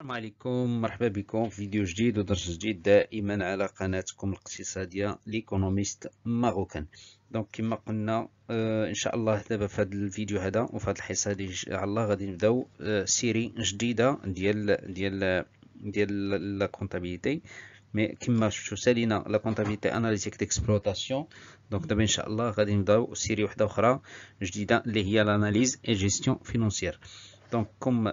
السلام عليكم مرحبا بكم في فيديو جديد ودرس جديد دائما على قناتكم الاقتصاديه ليكونوميست ماروكان دونك كما قلنا آه ان شاء الله دابا في هذا الفيديو هذا وفي هذا الحصه ان شاء الله غادي نبداو آه سيري جديده ديال ديال ديال لا كونتابيليتي مي كما شفتوا سالينا لا كونتابيليتي اناليتيك ديكسبلوطاسيون دونك دابا ان شاء الله غادي نبداو سيري وحده اخرى جديده اللي هي لاناليز اي جيستيون فينونسيير دونك كوم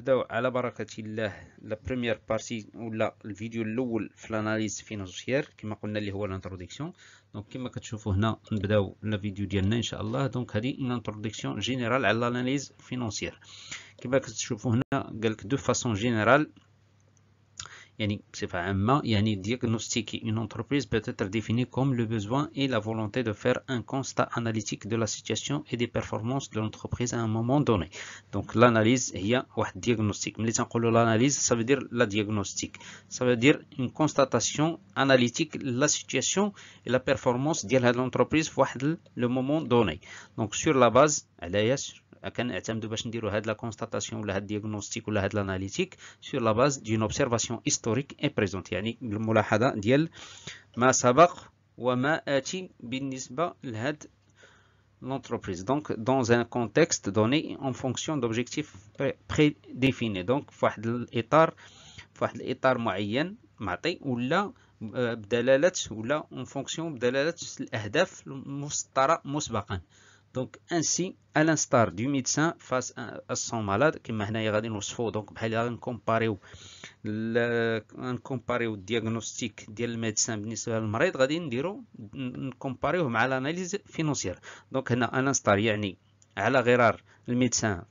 نبداو على بركه الله لا بريمير بارتي ولا الفيديو الاول في الاناليز فينانسيير كما قلنا اللي هو الانترودكسيون دونك كما كتشوفوا هنا نبداو لا فيديو ديالنا ان شاء الله دونك هذه الانترودكسيون جينيرال على الاناليز فينانسيير كما كتشوفوا هنا قال لك دو فاسون جينيرال C'est y a ni diagnostic. une entreprise peut être définie comme le besoin et la volonté de faire un constat analytique de la situation et des performances de l'entreprise à un moment donné. Donc l'analyse a un diagnostic. Mais l'analyse ça veut dire la diagnostic. Ça veut dire une constatation analytique la situation et la performance de l'entreprise à le moment donné. Donc sur la base est sur كنعتمدوا باش نديروا هاد لا كونستاتاسيون ولا هاد la ولا هاد الاناليتيك سور لا باز يعني ديال ما سبق وما l'entreprise. Donc, dans un contexte donné, en fonction d'objectifs prédéfinis. Donc, فواحد الاطار فواحد الاطار معين معطي ولا en fonction دونك انسي على l'instar دو médecin فاس ا سون مالاد كما هنايا غادي نوصفو دونك بحال غادي نكومباريو نكومباريو الدياغنوستيك ديال الميدسان بالنسبه للمريض غادي نديرو نكومباريوه مع لاناليز فينونسيير دونك هنا على l'instar يعني على غرار الميدسان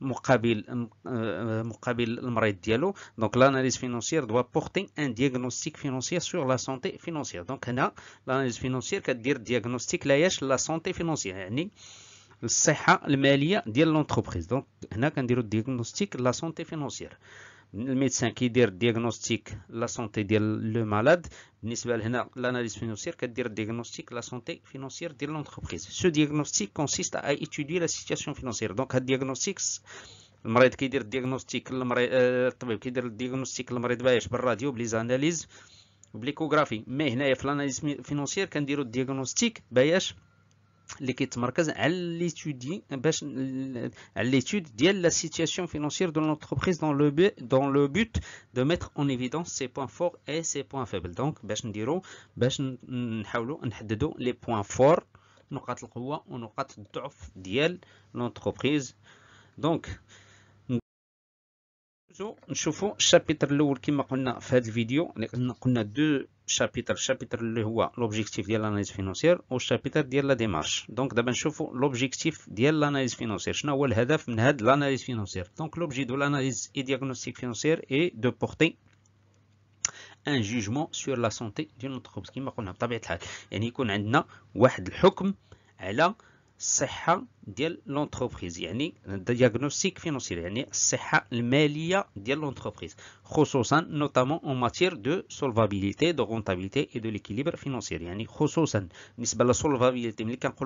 Donc l'analyse financière doit porter un diagnostic financier sur la santé financière. Donc l'analyse financière, que dire diagnostic, la santé financière, c'est le l'entreprise. Donc l'analyse financière, dire diagnostic, la santé financière le médecin qui dit diagnostic la santé le malade, l'analyse financière qui dit diagnostic la santé financière de l'entreprise. Ce diagnostic consiste à étudier la situation financière. Donc, le diagnostic, le qui le euh, diagnostic, le le diagnostic, le par radio, les analyses, Mais l'analyse financière le diagnostic, le qui se concentre sur l'étude de la situation financière de l'entreprise dans le but de mettre en évidence ses points forts et ses points faibles. Donc, nous allons essayer de les points forts, les points de force et les points l'entreprise. Donc, nous allons commencer par le chapitre qui est nous avons fait dans cette vidéo. Nous avons fait deux... شابيتر شابيتر اللي هو لوبجيكتيف ديال لاناليز فينونسيير والشابيتر ديال لا ديمارش دونك دابا نشوفوا لوبجيكتيف ديال لاناليز فينونسيير شنو هو الهدف من هاد لاناليز فينونسيير دونك لوبجي دو لاناليز اي دياغنوستيك فينونسيير اي دو بورتي ان جوجمون سور لا سونتي ديال نوتخ كيما قلنا بطبيعه الحال يعني يكون عندنا واحد الحكم على de l'entreprise, c'est-à-dire la diagnostic financier, c'est-à-dire la santé financière de l'entreprise, notamment en matière de solvabilité, de rentabilité et de l'équilibre financier. En ce qui concerne la solvabilité,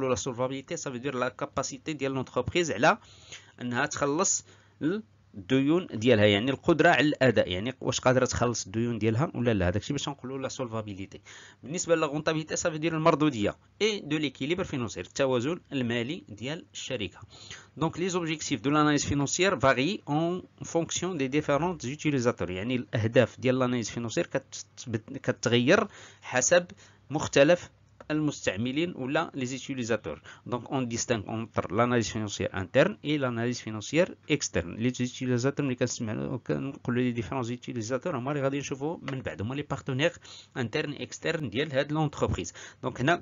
la solvabilité, ça veut dire la capacité de l'entreprise à se rendre الديون ديالها يعني القدره على الاداء يعني واش قادره تخلص الديون ديالها ولا لا الشيء باش نقولوا لا سولفابيليتي بالنسبه للغونطابيليتي صافي دير المردوديه اي دو ليكيليبر فينونسيير التوازن المالي ديال الشركه دونك لي زوبجيكتيف دو لاناليز فينونسيير فاري اون فونكسيون دي ديفيرونت يوتيليزاتور يعني الاهداف ديال لاناليز فينونسيير كتغير حسب مختلف ou là les utilisateurs donc on distingue entre l'analyse financière interne et l'analyse financière externe les utilisateurs les différents différents utilisateurs on va غادي نشوفوا من بعد partenaires partenaires externes et de de l'entreprise. Donc, on a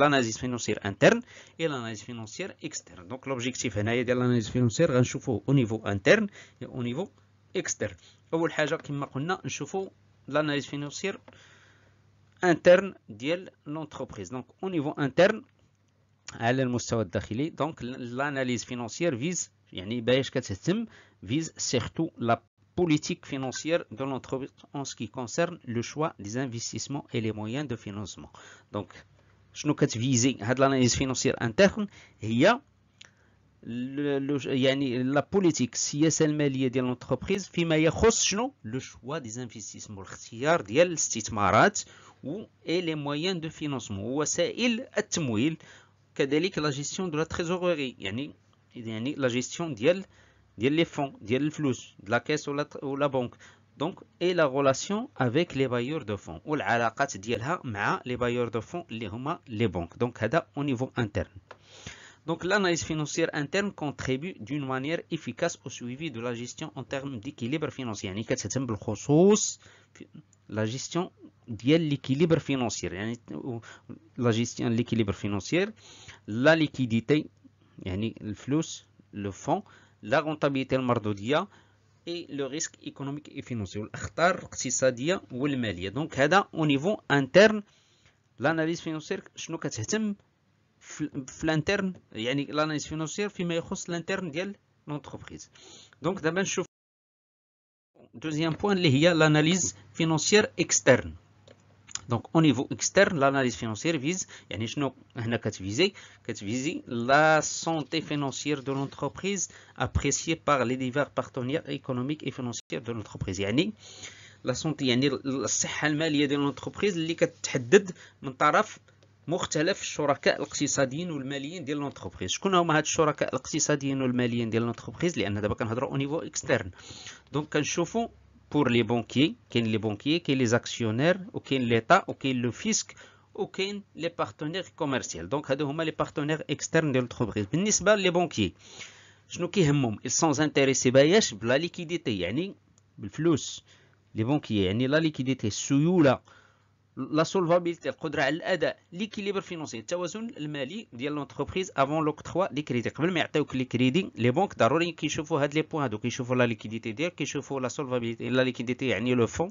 l'analyse financière interne et l'analyse financière externe donc l'objectif est l'analyse financière au niveau interne et au niveau externe l'analyse financière interne de l'entreprise donc au niveau interne à donc l'analyse financière vise vise surtout la politique financière de l'entreprise en ce qui concerne le choix des investissements et les moyens de financement donc شنو كتفيزي à l'analyse financière interne هي يعني la politique politique de ديال l'entreprise فيما يخص شنو le des investissements le choix ديال et les moyens de financement ou il qui كذلك la gestion de la trésorerie c'est-à-dire la gestion des les fonds flux de la caisse ou la, la banque donc et la relation avec les bailleurs de fonds ou la avec les bailleurs de fonds les banques donc هذا au niveau interne donc l'analyse financière interne contribue d'une manière efficace au suivi de la gestion en termes d'équilibre financier la gestion de l'équilibre financier. la gestion de l'équilibre financier, la liquidité, yani, le flux, le fonds, la rentabilité, le mardodia et le risque économique et financier. L'akhtar, l'aqtisadia ou le Donc, c'est au niveau interne, l'analyse financière, je ne sais pas l'interne, l'analyse financière, l'interne de l'entreprise. Donc, d'abord, Deuxième point, il l'analyse financière externe. Donc au niveau externe, l'analyse financière vise, la santé financière de l'entreprise appréciée par les divers partenaires économiques et financiers de l'entreprise. Yani, la santé la l'entreprise مختلف الشركاء الاقتصاديين والماليين ديال لونتربريز شكون هما هاد الشركاء الاقتصاديين والماليين ديال لونتربريز لان دابا كنهضروا او نيفو اكسترن دونك كنشوفوا بور لي بونكي كاين لي بونكي كاين لي زاكسيونير وكاين ليطا وكاين لو فيسك وكاين لي بارتنير كوميرسيال دونك هادو هما لي بارتنير اكسترن ديال لونتربريز بالنسبه لي بونكي شنو كيهمهم السون انتريسي باياش بلا ليكيديتي يعني بالفلوس لي بونكي يعني لا ليكيديتي السيوله لا سولفابيلتي القدره على الاداء ليكيليبر فينونسي التوازن المالي ديال لونتربريز افون لوك 3 لي كريدي قبل ما يعطيوك لي كريدي لي بونك ضروري كيشوفوا هاد لي بوين هادو كيشوفوا لا ليكيديتي ديالك كيشوفوا لا سولفابيلتي لا ليكيديتي يعني لو فون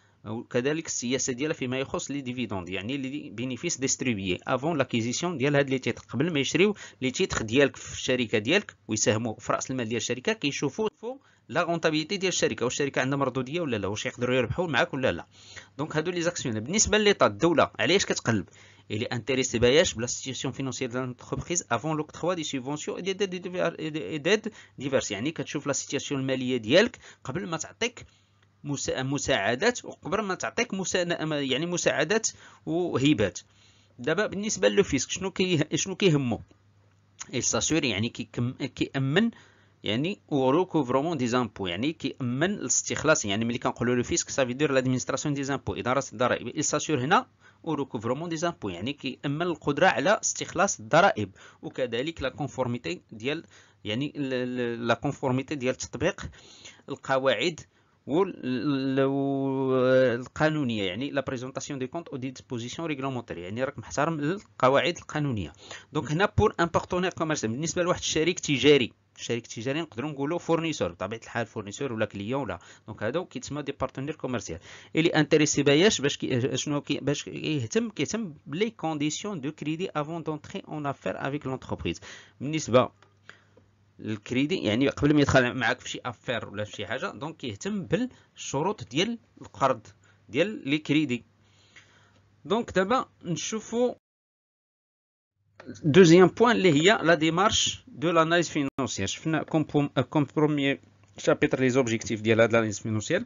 وكذلك السياسه ديالها فيما يخص لي ديفيدوند يعني لي بينيفيس ديستريبيي افون لاكيزيسيون ديال هاد لي تيتر قبل ما يشريو لي تيتر ديالك في الشركه ديالك ويساهموا في راس المال ديال الشركه كيشوفوا لا رونتابيليتي ديال الشركه واش الشركه عندها مردوديه ولا لا واش يقدروا يربحوا معاك ولا لا دونك هادو لي زاكسيون بالنسبه لليطا الدوله علاش كتقلب الي انتريسي باياش بلا سيتياسيون فينونسيير ديال لونتربريز افون لوكتخوا دي سيبونسيون اي ديد يعني كتشوف لا سيتياسيون الماليه ديالك قبل ما تعطيك مساعدات وقبل ما تعطيك مسا... يعني مساعدات وهبات دابا بالنسبه للفيسك شنو كي شنو كيهمو الساسور إيه، يعني كيكم... كيامن يعني فرومون دي زامبو يعني كيامن الاستخلاص يعني ملي كنقولوا لو فيسك سافي دير لادمينستراسيون دي زامبو اداره الضرائب الساسور إيه، هنا فرومون دي زامبو يعني كيامن القدره على استخلاص الضرائب وكذلك لا كونفورميتي ديال يعني لا كونفورميتي ديال تطبيق القواعد والقانونيه يعني لا بريزونطاسيون دي كونت او دي ديسبوزيسيون ريغلومونتير يعني راك محترم القواعد القانونيه دونك هنا بور ان بارتنير كوميرسيال بالنسبه لواحد الشريك تجاري الشريك التجاري نقدروا نقولوا فورنيسور بطبيعه الحال فورنيسور ولا كليون ولا دونك هادو كيتسمى دي بارتنير كوميرسيال اللي انتريسي باش باش كي شنو كي باش يهتم كيهتم بلي كونديسيون دو كريدي افون دونتري اون افير افيك لونتربريز بالنسبه الكريدي يعني قبل ما يدخل معك في شي افير ولا في شي حاجه دونك كيهتم بالشروط ديال القرض ديال لي كريدي دونك دابا نشوفوا دوزيام بوان اللي هي لا ديمارش دو لاناليز فينونسيير شفنا كومبرومي شابيتر لي زوبجيكتيف ديال هاد لاناليز فينونسيير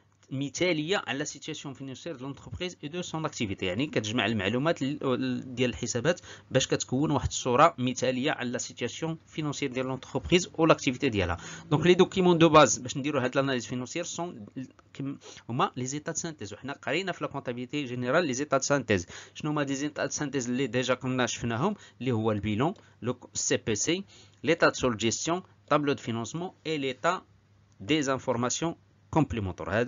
à la situation financière de l'entreprise et de son activité. C'est-à-dire que l'entreprise rejoint les informations de la compagnie afin d'obtenir un rapport sur la situation financière de l'entreprise et de son Donc, les documents de base pour faire cette analyse financière sont les états de synthèse. Nous avons parlé de la comptabilité générale les états de synthèse. Quels sont les états de synthèse que nous avons déjà vus Ce sont le bilan, le CPC, l'état de surgestion, la table de financement et l'état des informations complémentaires.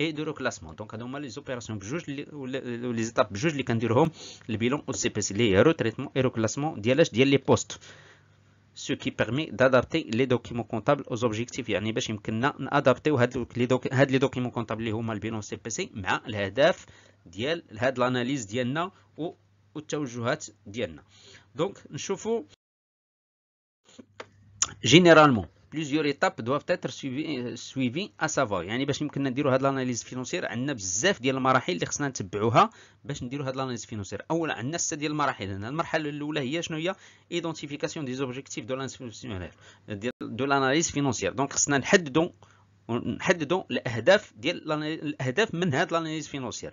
et de reclassement. Donc, on a les opérations, les étapes, juge les candidats, le bilan au CPC, les retraitements et reclassements, les postes. Ce qui permet d'adapter les documents comptables aux objectifs. Il y a un adapter les documents comptables, les le bilan CPC, mais l'ADAF, l'analyse d'IENNA ou l'OTAUJUHAT Donc, nous chauffons généralement. بليزيور ايتاب دوف تاتر سويفي ا سافوار يعني باش يمكننا نديرو هاد لاناليز فينونسير عندنا بزاف ديال المراحل اللي خصنا نتبعوها باش نديرو هاد لاناليز فينونسير اولا عندنا سته ديال المراحل هنا المرحله الاولى هي شنو هي ايدونتيفيكاسيون دي زوبجيكتيف دو لاناليز دو لاناليز فينونسير دونك خصنا نحددو نحددو الاهداف ديال الاهداف من هاد لاناليز فينونسيير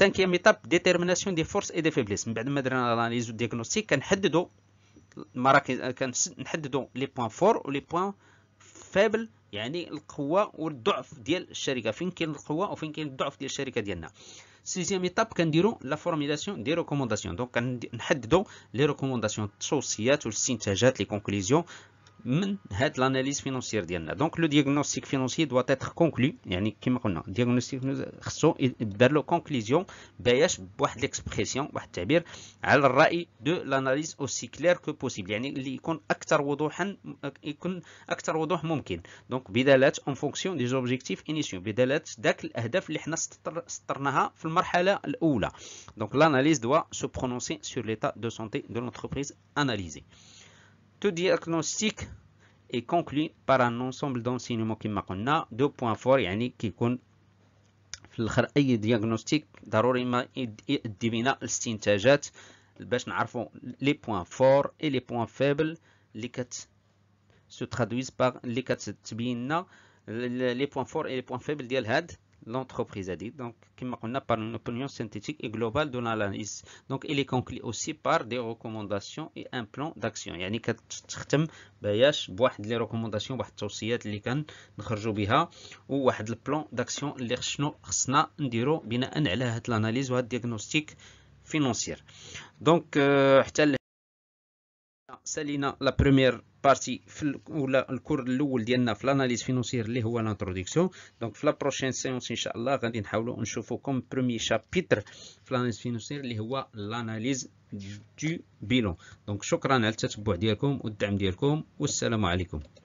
cinquième étape détermination des forces et des faiblesses من بعد ما درنا l'analyse ou diagnostic كنحددوا المراكز كنحددوا لي بوين فور ولي بوين فابل يعني القوه والضعف ديال الشركه فين كاين القوه وفين كاين الضعف ديال الشركه ديالنا سيزيام ايتاب كنديرو لا فورميلاسيون دي ريكومونداسيون دونك كنحددو لي ريكومونداسيون التوصيات والاستنتاجات لي كونكليزيون من هاد l'analyse financière ديالنا دونك لو diagnostic financier doit être conclu يعني كما قلنا diagnostic خصو دار له conclusion باش بواحد l'expression واحد التعبير على الراي دو l'analyse aussi clair que possible يعني اللي يكون اكثر وضوحا يكون اكثر وضوح ممكن دونك بدلات en fonction des objectifs initiaux بدلات داك الاهداف اللي حنا سطرناها في المرحله الاولى دونك l'analyse doit se prononcer sur l'état de santé de l'entreprise analysée ce diagnostic est conclu par un ensemble d'enseignements qui m'a connu. Deux points forts, y a diagnostic, les points forts et les points faibles. qui se traduisent par Les points forts et les points faibles, l'entreprise a dit. Donc, on a par une opinion synthétique et globale de l'analyse. Donc, il est conclu aussi par des recommandations et un plan d'action. Il y a des recommandations, des plan d'action, l'analyse diagnostic financier. Donc, euh, salina la première parti le cours de l'analyse financière liée l'introduction donc la prochaine séance inshaAllah qu'on y parle on chauffe comme premier chapitre l'analyse financière liée l'analyse du bilan donc je vous remercie pour votre soutien